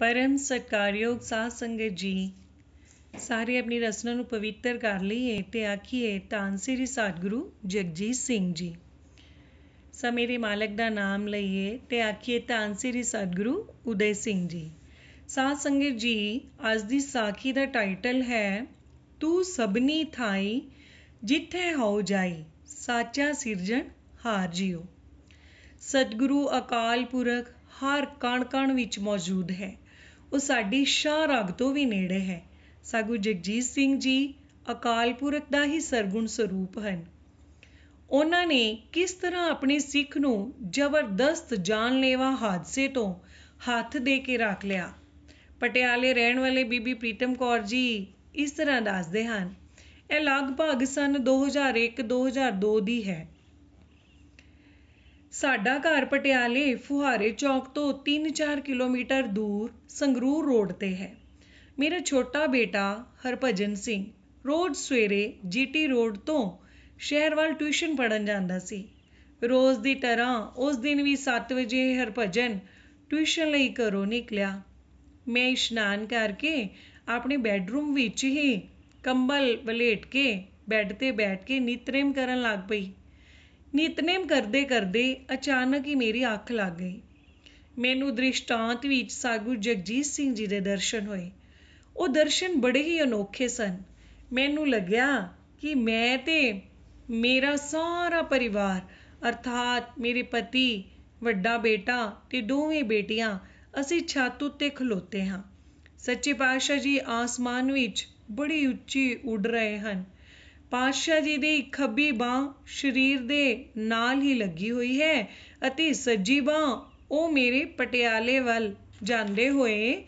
ਪਰਮ ਸਤਕਾਰਯੋਗ ਸਾਧ ਸੰਗਤ ਜੀ ਸਾਰੇ ਆਪਣੀ ਰਸਨਾ ਨੂੰ ਪਵਿੱਤਰ ਕਰ ਲਈਏ ਤੇ ਆਖੀਏ ਤਾਂ ਸ੍ਰੀ ਸਤਗੁਰੂ ਜਗਜੀਤ ਸਿੰਘ ਜੀ ਸਾ ਮੇਰੇ ਮਾਲਕ ਦਾ ਨਾਮ ਲਈਏ ਤੇ ਆਖੀਏ ਤਾਂ ਸ੍ਰੀ ਸਤਗੁਰੂ ਉਦੈ ਸਿੰਘ ਜੀ ਸਾਧ ਸੰਗਤ ਜੀ ਅੱਜ ਦੀ ਸਾਖੀ ਦਾ ਟਾਈਟਲ ਹੈ ਤੂੰ ਸਭਨੀ ਥਾਈ ਜਿੱਥੇ ਹੋ ਜਾਈ ਸਾਚਾ ਸਿਰਜਣ ਹਾਰ ਜਿਓ ਸਤਗੁਰੂ ਅਕਾਲ ਪੁਰਖ ਹਰ ਕਣ ਕਣ ਵਿੱਚ ਮੌਜੂਦ ਹੈ ਉਹ ਸਾਡੀ ਸ਼ਾਹ ਰਾਗ ਤੋਂ ਵੀ ਨੇੜੇ ਹੈ ਸਾਗੂ ਜਗਜੀਤ ਸਿੰਘ ਜੀ ਅਕਾਲ ਪੁਰਖ ਦਾ ਹੀ ਸਰਗੁਣ ਸਰੂਪ ਹਨ ਉਹਨਾਂ ਨੇ ਕਿਸ ਤਰ੍ਹਾਂ ਆਪਣੇ ਸਿੱਖ ਨੂੰ ਜ਼ਬਰਦਸਤ ਜਾਨਲੇਵਾ ਹਾਦਸੇ ਤੋਂ ਹੱਥ ਦੇ ਕੇ ਰੱਖ ਲਿਆ ਪਟਿਆਲੇ ਰਹਿਣ ਵਾਲੇ ਬੀਬੀ ਪ੍ਰੀਤਮ ਕੌਰ ਜੀ ਇਸ ਤਰ੍ਹਾਂ ਦੱਸਦੇ ਹਨ ਇਹ ਲਗਭਗ ਸਨ 2001-2002 ਦੀ ਹੈ ਸਾਡਾ ਘਰ ਪਟਿਆਲੇ ਫੁਹਾਰੇ ਚੌਕ ਤੋਂ 3-4 ਕਿਲੋਮੀਟਰ ਦੂਰ ਸੰਗਰੂਰ ਰੋਡ ਤੇ ਹੈ ਮੇਰਾ ਛੋਟਾ ਬੇਟਾ ਹਰਭਜਨ ਸਿੰਘ ਰੋਜ਼ ਸਵੇਰੇ ਜੀਟੀ ਰੋਡ ਤੋਂ ਸ਼ਹਿਰ ਵੱਲ ਟਿਊਸ਼ਨ ਪੜਨ ਜਾਂਦਾ ਸੀ ਰੋਜ਼ ਦੀ ਤਰ੍ਹਾਂ ਉਸ ਦਿਨ ਵੀ 7 ਵਜੇ ਹਰਭਜਨ ਟਿਊਸ਼ਨ ਲਈ ਘਰੋਂ ਨਿਕਲਿਆ ਮੈਂ ਇਸ਼ਨਾਨ ਕਰਕੇ ਆਪਣੇ ਬੈੱਡਰੂਮ ਵਿੱਚ ਹੀ ਕੰਬਲ ਬਲੇਟ ਕੇ ਬੈੱਡ ਤੇ ਬੈਠ ਕੇ ਨਿਤਰੇਮ ਕਰਨ ਲੱਗ ਪਈ ਨਿਤਨੇਮ ਕਰਦੇ ਕਰਦੇ ਅਚਾਨਕ ਹੀ ਮੇਰੀ ਅੱਖ ਲੱਗ ਗਈ ਮੈਨੂੰ ਦ੍ਰਿਸ਼ਟਾਂਤ ਵਿੱਚ ਸਾਗੂ ਜਗਜੀਤ ਸਿੰਘ ਜੀ ਦੇ ਦਰਸ਼ਨ ਹੋਏ ਉਹ ਦਰਸ਼ਨ ਬੜੇ ਹੀ ਅਨੋਖੇ ਸਨ ਮੈਨੂੰ ਲੱਗਿਆ ਕਿ ਮੈਂ ਤੇ ਮੇਰਾ ਸਾਰਾ ਪਰਿਵਾਰ ਅਰਥਾਤ ਮੇਰੇ ਪਤੀ ਵੱਡਾ ਬੇਟਾ ਤੇ ਦੋਵੇਂ ਬੇਟੀਆਂ ਅਸੀਂ ਛੱਤ ਉੱਤੇ ਖਲੋਤੇ ਹਾਂ ਸੱਚੇ ਪਾਤਸ਼ਾਹ ਜੀ ਆਸਮਾਨ ਵਿੱਚ ਬੜੀ ਉੱਚੀ ਉੱਡ ਰਹੇ ਹਨ ਪਾਤਸ਼ਾਹ ਜੀ ਦੀ ਖੱਬੀ ਬਾਹ ਸਰੀਰ ਦੇ ਨਾਲ ਹੀ ਲੱਗੀ ਹੋਈ ਹੈ ਅਤੇ ਸੱਜੀ ਬਾਹ ਉਹ ਮੇਰੇ ਪਟਿਆਲੇ ਵੱਲ ਜਾਂਦੇ ਹੋਏ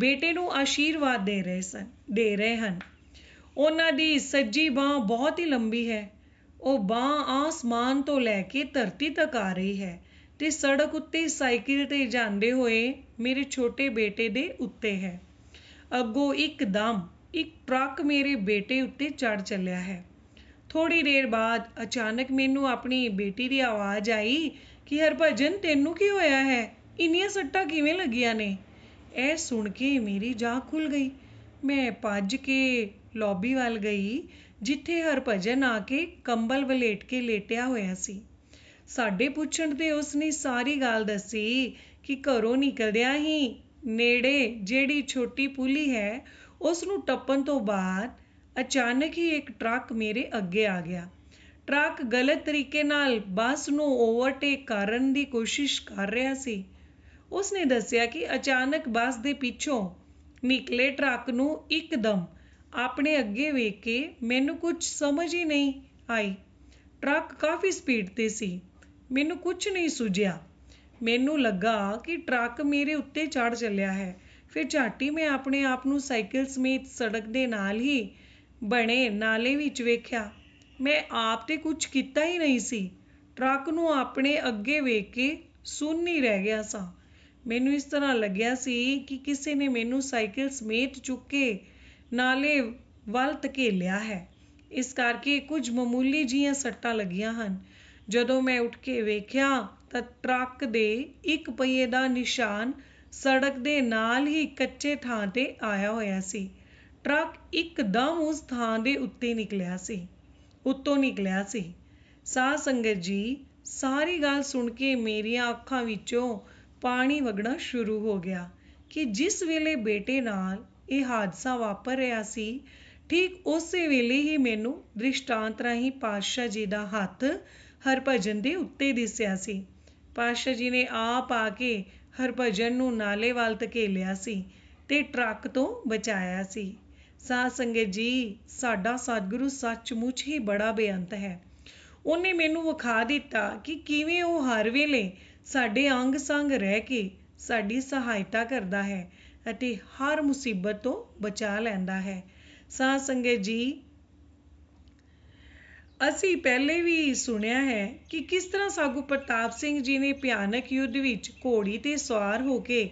ਬੇਟੇ ਨੂੰ ਆਸ਼ੀਰਵਾਦ ਦੇ ਰਹੇ ਸਨ ਦੇ ਰਹੇ ਹਨ ਉਹਨਾਂ ਦੀ ਸੱਜੀ ਬਾਹ ਬਹੁਤ ਹੀ ਲੰਬੀ ਹੈ ਉਹ ਬਾਹ ਆਸਮਾਨ ਤੋਂ ਲੈ ਕੇ ਧਰਤੀ ਤੱਕ ਆ ਰਹੀ ਹੈ ਤੇ ਸੜਕ ਉੱਤੇ ਸਾਈਕਲ ਤੇ ਜਾਂਦੇ ਹੋਏ ਮੇਰੇ ਛੋਟੇ ਬੇਟੇ ਦੇ ਉੱਤੇ ਹੈ ਅੱਗੋਂ ਇੱਕਦਮ ਇੱਕ ਟਰੱਕ ਮੇਰੇ ਬੇਟੇ ਉੱਤੇ ਚੜ ਚੱਲਿਆ ਹੈ ਥੋੜੀ ਦੇਰ ਬਾਅਦ ਅਚਾਨਕ ਮੈਨੂੰ ਆਪਣੀ ਬੇਟੀ ਦੀ ਆਵਾਜ਼ ਆਈ ਕਿ ਹਰਭਜਨ ਤੈਨੂੰ ਕੀ ਹੋਇਆ ਹੈ ਇੰਨੀਆਂ ਸੱਟਾਂ ਕਿਵੇਂ ਲੱਗੀਆਂ ਨੇ ਇਹ ਸੁਣ ਕੇ ਮੇਰੀ ਜਾਨ ਖੁੱਲ ਗਈ ਮੈਂ ਭੱਜ ਕੇ ਲੌਬੀ ਵੱਲ ਗਈ ਜਿੱਥੇ ਹਰਭਜਨ ਆ ਕੇ ਕੰਬਲ ਵਲੇਟ ਕੇ ਲੇਟਿਆ ਹੋਇਆ ਸੀ ਸਾਡੇ ਪੁੱਛਣ ਤੇ ਉਸਨੇ ਸਾਰੀ ਗੱਲ ਦੱਸੀ ਕਿ ਘਰੋਂ ਨਿਕਲਦਿਆਂ ਹੀ ਨੇੜੇ ਜਿਹੜੀ ਛੋਟੀ ਪੁਲੀ ਹੈ ਉਸ ਨੂੰ ਟੱਪਣ ਤੋਂ ਬਾਅਦ ਅਚਾਨਕ ਹੀ ਇੱਕ ਟਰੱਕ ਮੇਰੇ ਅੱਗੇ ਆ ਗਿਆ ਟਰੱਕ ਗਲਤ ਤਰੀਕੇ ਨਾਲ ਬੱਸ ਨੂੰ ਓਵਰਟੇਕ ਕਰਨ ਦੀ ਕੋਸ਼ਿਸ਼ ਕਰ ਰਿਹਾ ਸੀ ਉਸ ਨੇ ਦੱਸਿਆ ਕਿ ਅਚਾਨਕ ਬੱਸ ਦੇ ਪਿੱਛੋਂ ਨਿਕਲੇ ਟਰੱਕ ਨੂੰ ਇੱਕਦਮ ਆਪਣੇ ਅੱਗੇ ਵੇਖ ਕੇ ਮੈਨੂੰ ਕੁਝ ਸਮਝ ਹੀ ਨਹੀਂ ਆਈ ਟਰੱਕ ਕਾਫੀ ਸਪੀਡ ਤੇ ਸੀ ਮੈਨੂੰ ਕੁਝ ਨਹੀਂ ਸੁਝਿਆ ਮੈਨੂੰ ਲੱਗਾ ਕਿ ਟਰੱਕ ਮੇਰੇ ਉੱਤੇ ਚੜ ਚੱਲਿਆ ਹੈ ਫਿਰ ਝਾਟੀ ਮੈਂ ਆਪਣੇ ਆਪ ਨੂੰ ਸਾਈਕਲ ਸਮੇਤ ਸੜਕ ਦੇ ਨਾਲ ਹੀ ਬਣੇ ਨਾਲੇ ਵਿੱਚ ਵੇਖਿਆ ਮੈਂ ਆਪ ਤੇ ਕੁਝ ਕੀਤਾ ਹੀ ਨਹੀਂ ਸੀ ਟਰੱਕ ਨੂੰ ਆਪਣੇ ਅੱਗੇ ਵੇਖ ਕੇ ਸੁੰਨ ਹੀ ਰਹਿ ਗਿਆ ਸਾਂ ਮੈਨੂੰ ਇਸ ਤਰ੍ਹਾਂ ਲੱਗਿਆ ਸੀ ਕਿ ਕਿਸੇ ਨੇ ਮੈਨੂੰ ਸਾਈਕਲ ਸਮੇਤ ਚੁੱਕ ਕੇ ਨਾਲੇ ਵੱਲ ਧਕੇਲਿਆ ਹੈ ਇਸ ਕਰਕੇ ਕੁਝ ਮਾਮੂਲੀ ਜੀਆਂ ਸੱਟਾਂ ਲੱਗੀਆਂ ਹਨ ਜਦੋਂ ਮੈਂ ਉੱਠ ਕੇ ਵੇਖਿਆ ਤਾਂ ਟਰੱਕ ਦੇ ਇੱਕ ਪਹੀਏ ਦਾ ਨਿਸ਼ਾਨ ਸੜਕ ਦੇ ਨਾਲ ਹੀ ਕੱਚੇ ਥਾਂ ਤੇ ਆਇਆ ਹੋਇਆ ਸੀ ਟਰੱਕ ਇੱਕਦਮ ਉਸ ਥਾਂ ਦੇ ਉੱਤੇ ਨਿਕਲਿਆ ਸੀ ਉੱਤੋਂ ਨਿਕਲਿਆ ਸੀ ਸਾਧ ਸੰਗਤ ਜੀ ਸਾਰੀ ਗੱਲ ਸੁਣ ਕੇ ਮੇਰੀਆਂ ਅੱਖਾਂ ਵਿੱਚੋਂ ਪਾਣੀ ਵਗਣਾ ਸ਼ੁਰੂ ਹੋ ਗਿਆ ਕਿ ਜਿਸ ਵੇਲੇ ਬੇਟੇ ਨਾਲ ਇਹ ਹਾਦਸਾ ਵਾਪਰ ਰਿਹਾ ਸੀ ਠੀਕ ਉਸੇ ਵੇਲੇ ਹੀ ਮੈਨੂੰ ਦ੍ਰਿਸ਼ਟਾਂਤ ਰਾਹੀਂ ਪਾਸ਼ਾ ਜੀ ਦਾ ਹੱਥ ਹਰਭਜਨ ਦੇ ਉੱਤੇ ਦਿਸਿਆ ਸੀ ਪਾਸ਼ਾ ਜੀ ਨੇ ਆਪ ਆ ਕੇ ਹਰਭਜਨ ਨੂੰ ਨਾਲੇ ਵੱਲ ਧਕੇਲਿਆ ਸੀ ਤੇ ਟਰੱਕ ਤੋਂ ਬਚਾਇਆ ਸੀ ਸਾਧ ਸੰਗਤ ਜੀ ਸਾਡਾ ਸਤਿਗੁਰੂ ਸੱਚਮੁੱਚ ਹੀ ਬੜਾ ਬੇਅੰਤ ਹੈ ਉਹਨੇ ਮੈਨੂੰ ਵਿਖਾ ਦਿੱਤਾ ਕਿ ਕਿਵੇਂ ਉਹ ਹਰ ਵੇਲੇ ਸਾਡੇ ਅੰਗ ਸੰਗ ਰਹਿ ਕੇ ਸਾਡੀ ਸਹਾਇਤਾ ਕਰਦਾ ਹੈ ਅਤੇ ਹਰ ਮੁਸੀਬਤ ਤੋਂ ਬਚਾ ਲੈਂਦਾ ਹੈ ਸਾਧ ਸੰਗਤ ਜੀ ਅਸੀਂ ਪਹਿਲੇ ਵੀ ਸੁਣਿਆ ਹੈ ਕਿ ਕਿਸ ਤਰ੍ਹਾਂ ਸਾਗੂ ਪ੍ਰਤਾਪ ਸਿੰਘ ਜੀ ਨੇ ਭਿਆਨਕ ਯੁੱਧ ਵਿੱਚ ਘੋੜੀ ਤੇ ਸਵਾਰ ਹੋ ਕੇ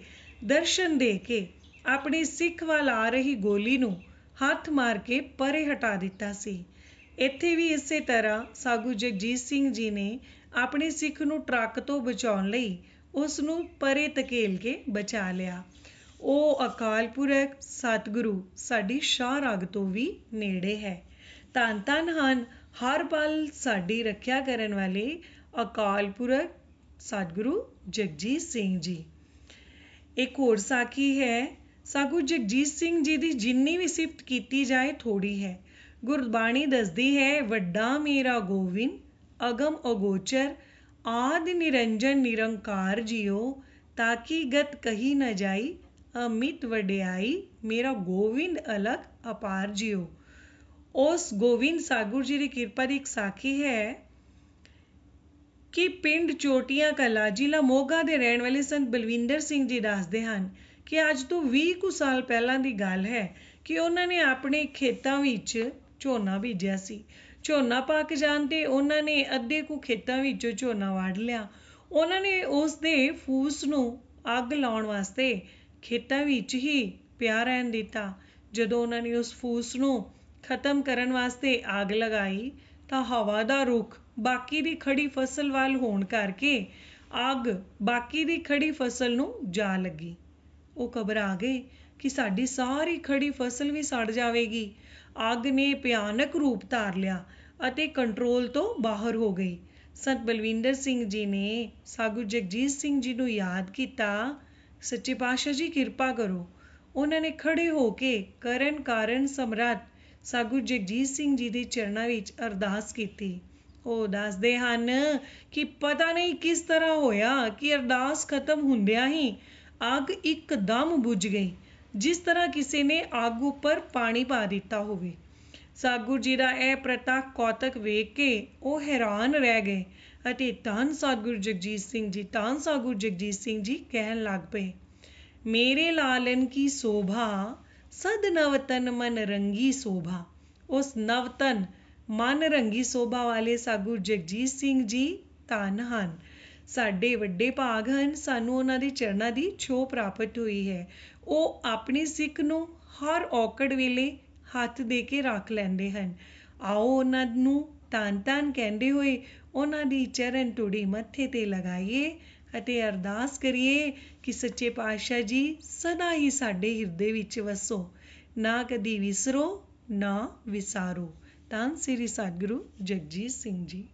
ਦਰਸ਼ਨ ਦੇ ਕੇ ਆਪਣੀ ਸਿੱਖ ਵੱਲ ਆ ਰਹੀ ਗੋਲੀ ਨੂੰ ਹੱਥ ਮਾਰ ਕੇ ਪਰੇ ਹਟਾ ਦਿੱਤਾ ਸੀ ਇੱਥੇ ਵੀ ਇਸੇ ਤਰ੍ਹਾਂ ਸਾਗੂ ਜਗਜੀਤ ਸਿੰਘ ਜੀ ਨੇ ਆਪਣੇ ਸਿੱਖ ਨੂੰ ਟਰੱਕ ਤੋਂ ਬਚਾਉਣ ਲਈ ਉਸ ਨੂੰ ਪਰੇ ਤਕੇਲ ਕੇ ਬਚਾ ਲਿਆ ਉਹ ਅਕਾਲ ਪੁਰਖ ਸਤਿਗੁਰੂ ਸਾਡੀ ਸ਼ਾਹ ਰਗ ਤੋਂ ਵੀ ਨੇੜੇ ਹੈ ਤਾਂ ਤਨ ਹਨ ਹਰ ਪਲ ਸਾਡੀ ਰੱਖਿਆ ਕਰਨ ਵਾਲੇ ਅਕਾਲ ਪੁਰਖ ਸਤਿਗੁਰੂ ਜਗਜੀਤ ਸਿੰਘ ਜੀ ਇੱਕ ਹੋਰ ਸਾਖੀ ਹੈ ਸਾਗੂ ਜਗਜੀਤ ਸਿੰਘ ਜੀ ਦੀ ਜਿੰਨੀ ਵੀ ਸਿਫਤ ਕੀਤੀ ਜਾਏ ਥੋੜੀ ਹੈ ਗੁਰਬਾਣੀ ਦੱਸਦੀ ਹੈ ਵੱਡਾ ਮੇਰਾ ਗੋਵਿੰਦ ਅਗਮ ਅਗੋਚਰ ਆਦ ਨਿਰੰਜਨ ਨਿਰੰਕਾਰ ਜਿਉ ਤਾਂ ਕੀ ਗਤ ਕਹੀ ਨਾ ਜਾਈ ਅਮਿਤ ਵਡਿਆਈ ਮੇਰਾ ਗੋਵਿੰਦ ਅਲਖ ਅਪਾਰ ਜਿਉ ਉਸ ਗੋਵਿੰਦ ਸਾਗੁਰ ਜੀ ਦੀ ਕਿਰਪਾ ਦੀ ਇੱਕ ਸਾਖੀ ਹੈ ਕਿ ਪਿੰਡ ਚੋਟੀਆਂ ਕਲਾ ਜ਼ਿਲ੍ਹਾ ਮੋਗਾ ਦੇ ਰਹਿਣ ਵਾਲੇ ਸੰਤ ਬਲਵਿੰਦਰ ਸਿੰਘ ਜੀ ਦੱਸਦੇ ਹਨ ਕਿ ਅੱਜ ਤੋਂ 20 ਕੁ ਸਾਲ ਪਹਿਲਾਂ ਦੀ ਗੱਲ ਹੈ ਕਿ ਉਹਨਾਂ ਨੇ ਆਪਣੇ ਖੇਤਾਂ ਵਿੱਚ ਝੋਨਾ ਬੀਜਿਆ ਸੀ ਝੋਨਾ ਪੱਕ ਜਾਣ ਤੇ ਉਹਨਾਂ ਨੇ ਅੱਧੇ ਕੁ ਖੇਤਾਂ ਵਿੱਚੋਂ ਝੋਨਾ ਵਾੜ ਲਿਆ ਉਹਨਾਂ ਨੇ ਉਸ ਦੇ ਫੂਸ ਨੂੰ ਅੱਗ ਲਾਉਣ ਵਾਸਤੇ ਖੇਤਾਂ ਵਿੱਚ ਹੀ ਪਿਆ ਰਹਿਣ ਦਿੱਤਾ ਜਦੋਂ ਉਹਨਾਂ ਨੇ ਉਸ ਫੂਸ ਨੂੰ ਖਤਮ ਕਰਨ ਵਾਸਤੇ ਆਗ ਲਗਾਈ ਤਾਂ ਹਵਾ ਦਾ ਰੁਖ ਬਾਕੀ ਦੀ ਖੜੀ ਫਸਲ ਵੱਲ ਹੋਣ ਕਰਕੇ ਆਗ ਬਾਕੀ ਦੀ ਖੜੀ ਫਸਲ ਨੂੰ ਜਾ ਲੱਗੀ ਉਹ ਘਬਰਾ ਗਏ ਕਿ ਸਾਡੀ ਸਾਰੀ ਖੜੀ ਫਸਲ ਵੀ ਸੜ ਜਾਵੇਗੀ ਆਗ ਨੇ ਭਿਆਨਕ ਰੂਪ ਧਾਰ ਲਿਆ ਅਤੇ ਕੰਟਰੋਲ ਤੋਂ ਬਾਹਰ ਹੋ ਗਈ ਸੰਤ ਬਲਵਿੰਦਰ ਸਿੰਘ ਜੀ ਨੇ ਸਾਗੂ ਜਗਜੀਤ ਸਿੰਘ ਜੀ ਨੂੰ ਯਾਦ ਕੀਤਾ ਸੱਚੇ ਪਾਤਸ਼ਾਹ ਜੀ ਕਿਰਪਾ ਕਰੋ ਉਹਨਾਂ ਨੇ ਖੜੇ ਹੋ ਕੇ ਕਰਨ ਕਾਰਨ ਸਮਰਾਟ ਸਾਗੂ ਜਗਜੀਤ ਸਿੰਘ ਜੀ ਦੇ ਚਰਨਾਂ ਵਿੱਚ ਅਰਦਾਸ ਕੀਤੀ ਉਹ ਦੱਸਦੇ ਹਨ ਕਿ ਪਤਾ ਨਹੀਂ ਕਿਸ ਤਰ੍ਹਾਂ ਹੋਇਆ ਕਿ ਅਰਦਾਸ ਖਤਮ ਹੁੰਦਿਆਂ ਹੀ ਅੱਗ ਇੱਕਦਮ ਬੁਝ ਗਈ ਜਿਸ ਤਰ੍ਹਾਂ ਕਿਸੇ ਨੇ ਅੱਗ ਉੱਪਰ ਪਾਣੀ ਪਾ ਦਿੱਤਾ ਹੋਵੇ ਸਾਗੂ ਜੀ ਦਾ ਇਹ ਪ੍ਰਤੱਖ ਕੌਤਕ ਵੇਖ ਕੇ ਉਹ ਹੈਰਾਨ ਰਹਿ ਗਏ ਅਤੇ ਤਾਂ ਸਾਗੁਰ ਜਗਜੀਤ ਸਿੰਘ ਜੀ ਤਾਂ ਸਾਗੁਰ ਜਗਜੀਤ ਸਿੰਘ ਜੀ ਕਹਿਣ ਲੱਗ ਪਏ ਮੇਰੇ ਲਾਲਨ ਕੀ ਸੋਭਾ ਸਦ ਨਵ ਤਨ ਮਨ ਰੰਗੀ ਸੋਭਾ ਉਸ ਨਵ ਤਨ ਮਨ ਰੰਗੀ ਸੋਭਾ ਵਾਲੇ ਸਾਗੁਰ ਜਗਜੀਤ ਸਿੰਘ ਜੀ ਤਾਨ ਹਨ ਸਾਡੇ ਵੱਡੇ ਭਾਗ ਹਨ ਸਾਨੂੰ ਉਹਨਾਂ ਦੇ ਚਰਨਾਂ ਦੀ ਛੋਹ ਪ੍ਰਾਪਤ ਹੋਈ ਹੈ ਉਹ ਆਪਣੀ ਸਿੱਖ ਨੂੰ ਹਰ ਔਕੜ ਵੇਲੇ ਹੱਥ ਦੇ ਕੇ ਰੱਖ ਲੈਂਦੇ ਹਨ ਆਓ ਉਹਨਾਂ ਨੂੰ ਤਾਂ ਤਾਂ ਕਹਿੰਦੇ ਹੋਏ ਉਹਨਾਂ ਦੀ ਚਰਨ ਟੁੜੀ ਮੱਥੇ ਤੇ ਲਗਾਈਏ ਅਤੇ ਅਰਦਾਸ ਕਰੀਏ ਕਿ ਸੱਚੇ ਪਾਤਸ਼ਾਹ ਜੀ ਸਦਾ ਹੀ ਸਾਡੇ ਹਿਰਦੇ ਵਿੱਚ ਵਸੋ ਨਾ ਕਦੀ ਵਿਸਰੋ ਨਾ ਵਿਸਾਰੋ ਤਾਂ ਸ੍ਰੀ ਸਤਿਗੁਰੂ ਜਗਜੀਤ ਸਿੰਘ ਜੀ